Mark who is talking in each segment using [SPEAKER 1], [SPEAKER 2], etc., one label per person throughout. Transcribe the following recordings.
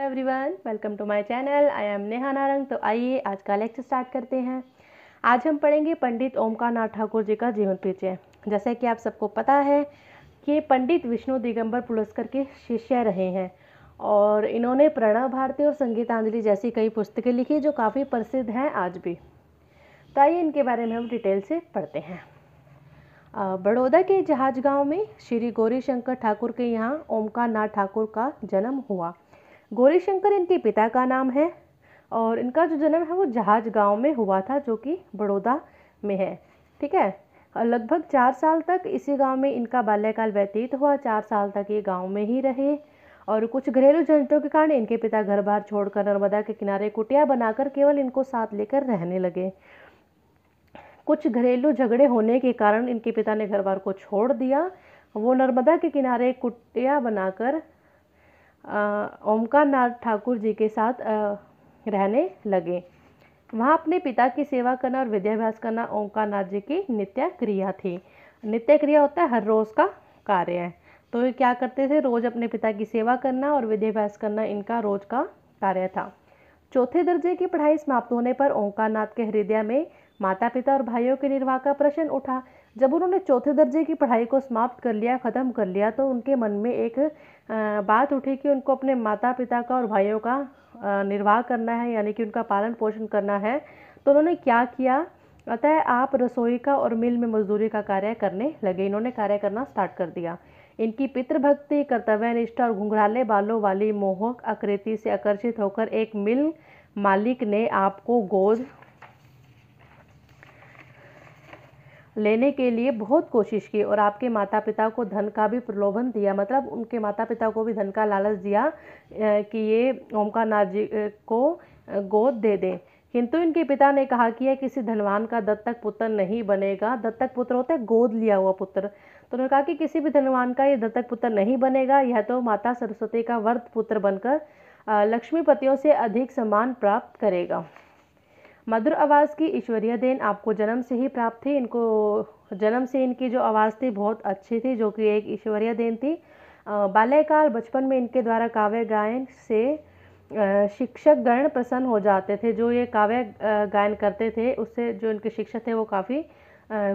[SPEAKER 1] everyone welcome to my channel I am Neha Narang तो आइए आज का लेक्चर स्टार्ट करते हैं आज हम पढ़ेंगे पंडित ओमकार नाथ ठाकुर जी का जीवन परिचय जैसा कि आप सबको पता है कि पंडित विष्णु दिगंबर पुलस्कर के शिष्य रहे हैं और इन्होंने प्रणव भारती और संगीतांजलि जैसी कई पुस्तकें लिखी जो काफ़ी प्रसिद्ध हैं आज भी तो आइए इनके बारे में हम डिटेल से पढ़ते हैं बड़ौदा के जहाज गांव में श्री गौरी शंकर ठाकुर के यहाँ ओमकार नाथ ठाकुर का जन्म हुआ गौरी शंकर इनके पिता का नाम है और इनका जो जन्म है वो जहाज गांव में हुआ था जो कि बड़ौदा में है ठीक है लगभग चार साल तक इसी गांव में इनका बाल्यकाल व्यतीत हुआ चार साल तक ये गांव में ही रहे और कुछ घरेलू झंझटों के कारण इनके पिता घर बार छोड़कर नर्मदा के किनारे कुटिया बनाकर केवल इनको साथ लेकर रहने लगे कुछ घरेलू झगड़े होने के कारण इनके पिता ने घर बार को छोड़ दिया वो नर्मदा के किनारे कुटिया बनाकर ओमकार नाथ ठाकुर जी के साथ रहने लगे वहाँ अपने पिता की सेवा करना और विद्याभ्यास करना ओंकार नाथ जी की नित्य क्रिया थी नित्य क्रिया होता है हर रोज़ का कार्य है तो ये क्या करते थे रोज़ अपने पिता की सेवा करना और विद्याभ्यास करना इनका रोज का कार्य था चौथे दर्जे की पढ़ाई समाप्त होने पर ओंकारनाथ के हृदय में माता पिता और भाइयों के निर्वाह का प्रश्न उठा जब उन्होंने चौथे दर्जे की पढ़ाई को समाप्त कर लिया ख़त्म कर लिया तो उनके मन में एक बात उठी कि उनको अपने माता पिता का और भाइयों का निर्वाह करना है यानी कि उनका पालन पोषण करना है तो उन्होंने क्या किया अतः आप रसोई का और मिल में मजदूरी का कार्य करने लगे इन्होंने कार्य करना स्टार्ट कर दिया इनकी पितृभक्ति कर्तव्य निष्ठा और घुंघराले बालों वाली मोहक आकृति से आकर्षित होकर एक मिल मालिक ने आपको गोद लेने के लिए बहुत कोशिश की और आपके माता पिता को धन का भी प्रलोभन दिया मतलब उनके माता पिता को भी धन का लालच दिया कि ये ओमकार नाथ जी को गोद दे दें किंतु इनके पिता ने कहा कि यह किसी धनवान का दत्तक पुत्र नहीं बनेगा दत्तक पुत्र होता है गोद लिया हुआ पुत्र तो उन्होंने कहा कि किसी भी धनवान का यह दत्तक पुत्र नहीं बनेगा यह तो माता सरस्वती का वर्त पुत्र बनकर लक्ष्मीपतियों से अधिक सम्मान प्राप्त करेगा मधुर आवाज़ की ईश्वरीय देन आपको जन्म से ही प्राप्त थी इनको जन्म से इनकी जो आवाज़ थी बहुत अच्छी थी जो कि एक ईश्वरीय देन थी बाल्यकाल बचपन में इनके द्वारा काव्य गायन से शिक्षक गण प्रसन्न हो जाते थे जो ये काव्य गायन करते थे उससे जो इनके शिक्षक थे वो काफ़ी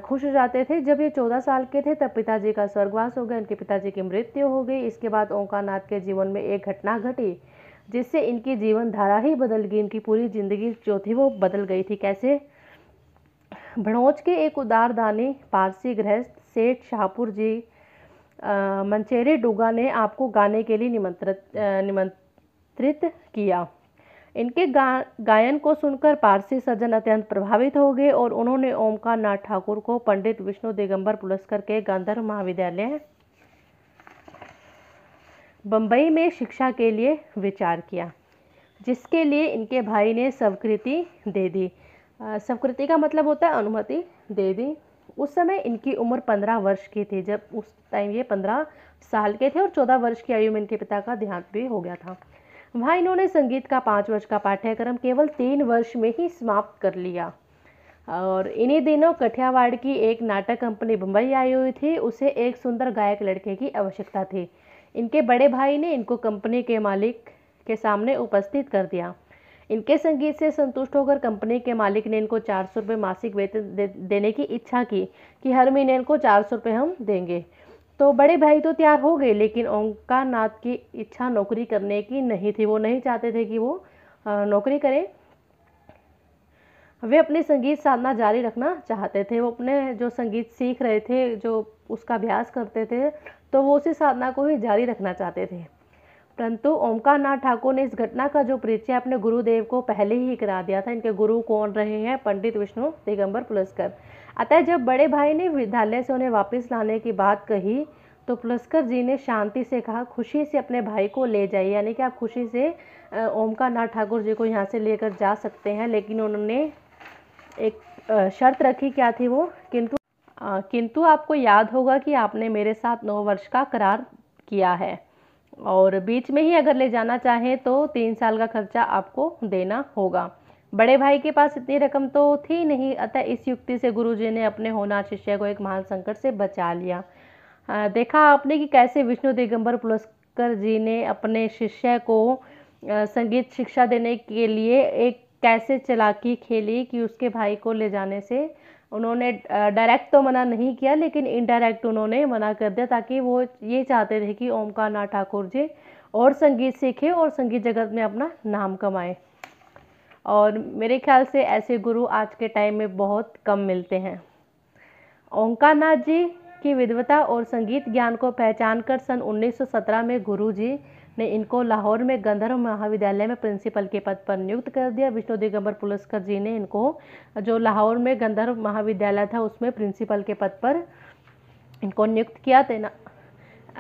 [SPEAKER 1] खुश हो जाते थे जब ये चौदह साल के थे तब पिताजी का स्वर्गवास हो गया इनके पिताजी की मृत्यु हो गई इसके बाद ओंकारनाथ के जीवन में एक घटना घटी जिससे इनकी जीवन धारा ही बदल गई इनकी पूरी ज़िंदगी जो थी वो बदल गई थी कैसे भड़ोच के एक उदारदानी पारसी गृहस्थ सेठ शाहपुर जी मंचेरी डुगा ने आपको गाने के लिए निमंत्रित निमंत्रित किया इनके गा, गायन को सुनकर पारसी सज्जन अत्यंत प्रभावित हो गए और उन्होंने ओमकार नाथ ठाकुर को पंडित विष्णु दिगंबर पुलस्कर के गांधर्व महाविद्यालय बम्बई में शिक्षा के लिए विचार किया जिसके लिए इनके भाई ने स्वकृति दे दी स्वकृति का मतलब होता है अनुमति दे दी उस समय इनकी उम्र पंद्रह वर्ष की थी जब उस टाइम ये पंद्रह साल के थे और चौदह वर्ष की आयु में इनके पिता का देहांत भी हो गया था वहाँ इन्होंने संगीत का पाँच वर्ष का पाठ्यक्रम केवल तीन वर्ष में ही समाप्त कर लिया और इन्हीं दिनों कठियावाड़ की एक नाटक कंपनी बम्बई आई हुई थी उसे एक सुंदर गायक लड़के की आवश्यकता थी इनके बड़े भाई ने इनको कंपनी के मालिक के सामने उपस्थित कर दिया इनके संगीत से संतुष्ट होकर कंपनी के मालिक ने इनको चार सौ रुपये मासिक वेतन दे, देने की इच्छा की कि हर महीने इनको चार सौ रुपये हम देंगे तो बड़े भाई तो तैयार हो गए लेकिन ओंकार नाथ की इच्छा नौकरी करने की नहीं थी वो नहीं चाहते थे कि वो नौकरी करें वे अपनी संगीत साधना जारी रखना चाहते थे वो अपने जो संगीत सीख रहे थे जो उसका अभ्यास करते थे तो वो उसी साधना को ही जारी रखना चाहते थे परंतु ओमकार नाथ ठाकुर ने इस घटना का जो परिचय अपने गुरुदेव को पहले ही करा दिया था इनके गुरु कौन रहे हैं पंडित विष्णु दिगंबर पुलस्कर अतः जब बड़े भाई ने विद्यालय से उन्हें वापस लाने की बात कही तो पुलस्कर जी ने शांति से कहा खुशी से अपने भाई को ले जाइए यानी कि आप खुशी से ओमकार नाथ ठाकुर जी को यहाँ से लेकर जा सकते हैं लेकिन उन्होंने एक शर्त रखी क्या थी वो किंतु किंतु आपको याद होगा कि आपने मेरे साथ नौ वर्ष का करार किया है और बीच में ही अगर ले जाना चाहें तो तीन साल का खर्चा आपको देना होगा बड़े भाई के पास इतनी रकम तो थी नहीं अतः इस युक्ति से गुरुजी ने अपने होनार शिष्य को एक महान संकट से बचा लिया देखा आपने कि कैसे विष्णु दिगंबर पुलस्कर जी ने अपने शिष्य को संगीत शिक्षा देने के लिए एक कैसे चलाकी खेली कि उसके भाई को ले जाने से उन्होंने डायरेक्ट तो मना नहीं किया लेकिन इनडायरेक्ट उन्होंने मना कर दिया ताकि वो ये चाहते थे कि ओमकार नाथ ठाकुर जी और संगीत सीखे और संगीत जगत में अपना नाम कमाए और मेरे ख्याल से ऐसे गुरु आज के टाइम में बहुत कम मिलते हैं ओंकार नाथ जी की विधवता और संगीत ज्ञान को पहचान कर सन 1917 में गुरु जी ने इनको लाहौर में गंधर्व महाविद्यालय में प्रिंसिपल के पद पर नियुक्त कर दिया विष्णु दिगंबर पुलस्कर जी ने इनको जो लाहौर में गंधर्व महाविद्यालय था उसमें प्रिंसिपल के पद पर इनको नियुक्त किया तैना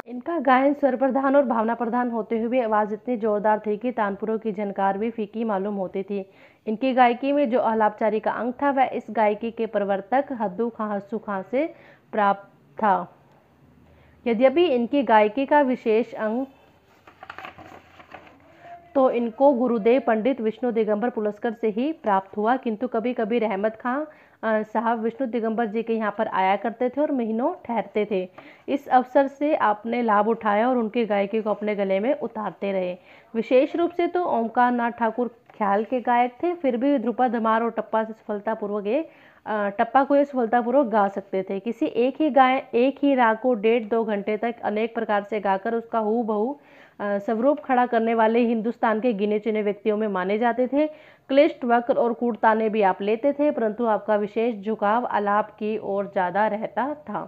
[SPEAKER 1] इनका गायन स्वर प्रधान और भावना प्रधान होते हुए आवाज़ इतनी जोरदार थी कि तानपुरों की झनकार भी फीकी मालूम होती थी इनकी गायकी में जो अलापचारी का अंग था वह इस गायकी के प्रवर्तक हद्दू खां हस्सू खां से प्राप्त था यद्यपि इनकी गायकी का विशेष अंग तो इनको गुरुदेव पंडित विष्णु दिगंबर पुलस्कर से ही प्राप्त हुआ किंतु कभी कभी रहमत खां साहब विष्णु दिगंबर जी के यहाँ पर आया करते थे और महीनों ठहरते थे इस अवसर से आपने लाभ उठाया और उनके गायकी को अपने गले में उतारते रहे विशेष रूप से तो ओमकार नाथ ठाकुर ख्याल के गायक थे फिर भी ध्रुपा धमार और टप्पा से सफलतापूर्वक ये टप्पा को ये सफलतापूर्वक गा सकते थे किसी एक ही गाय एक ही राग को डेढ़ दो घंटे तक अनेक प्रकार से गाकर उसका हु बहू स्वरूप खड़ा करने वाले हिंदुस्तान के गिने चुने व्यक्तियों में माने जाते थे क्लिष्ट वक्र और कूटताने भी आप लेते थे परंतु आपका विशेष झुकाव आलाप की ओर ज़्यादा रहता था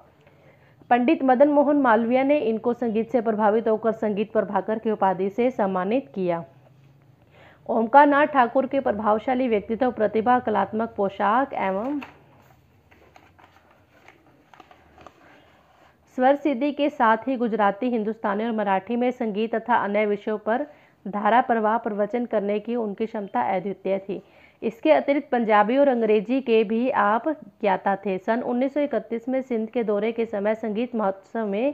[SPEAKER 1] पंडित मदन मोहन मालवीय ने इनको संगीत से प्रभावित होकर संगीत प्रभाकर की उपाधि से सम्मानित किया ओमकार नाथ ठाकुर के प्रभावशाली व्यक्तित्व प्रतिभा कलात्मक पोशाक एवं स्वर सिद्धि के साथ ही गुजराती हिंदुस्तानी और मराठी में संगीत तथा अन्य विषयों पर धारा प्रवाह प्रवचन करने की उनकी क्षमता अद्वितीय थी इसके अतिरिक्त पंजाबी और अंग्रेजी के भी आप ज्ञाता थे सन 1931 में सिंध के दौरे के समय संगीत महोत्सव में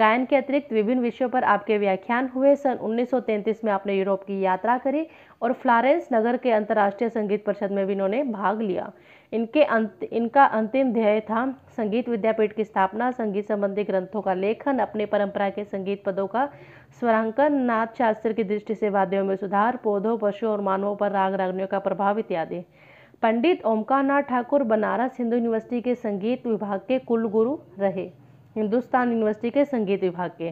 [SPEAKER 1] गायन के अतिरिक्त विभिन्न विषयों पर आपके व्याख्यान हुए सन 1933 में आपने यूरोप की यात्रा करी और फ्लारेंस नगर के अंतर्राष्ट्रीय संगीत परिषद में भी इन्होंने भाग लिया इनके अंत इनका अंतिम ध्येय था संगीत विद्यापीठ की स्थापना संगीत संबंधी ग्रंथों का लेखन अपने परंपरा के संगीत पदों का स्वरांकन नाथ शास्त्र की दृष्टि से वाद्यों में सुधार पौधों पशुओं और मानवों पर राग रागनियों का प्रभाव इत्यादि पंडित ओमकार नाथ ठाकुर बनारस हिंदू यूनिवर्सिटी के संगीत विभाग के कुलगुरु रहे हिंदुस्तान यूनिवर्सिटी के संगीत विभाग के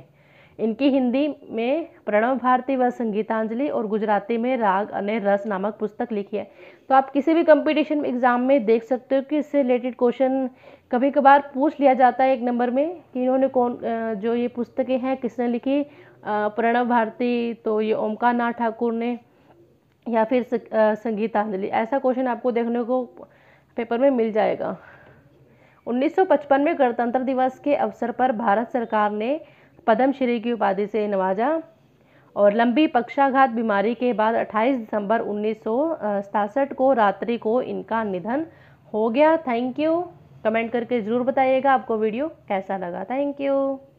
[SPEAKER 1] इनकी हिंदी में प्रणव भारती व संगीतांजलि और गुजराती में राग अने रस नामक पुस्तक लिखी है तो आप किसी भी कंपटीशन एग्ज़ाम में देख सकते हो कि इससे रिलेटेड क्वेश्चन कभी कभार पूछ लिया जाता है एक नंबर में कि इन्होंने कौन जो ये पुस्तकें हैं किसने लिखी प्रणव भारती तो ये ओमकार नाथ ठाकुर ने या फिर संगीतांजलि ऐसा क्वेश्चन आपको देखने को पेपर में मिल जाएगा 1955 में गणतंत्र दिवस के अवसर पर भारत सरकार ने पद्मश्री की उपाधि से नवाजा और लंबी पक्षाघात बीमारी के बाद 28 दिसंबर उन्नीस को रात्रि को इनका निधन हो गया थैंक यू कमेंट करके ज़रूर बताइएगा आपको वीडियो कैसा लगा थैंक यू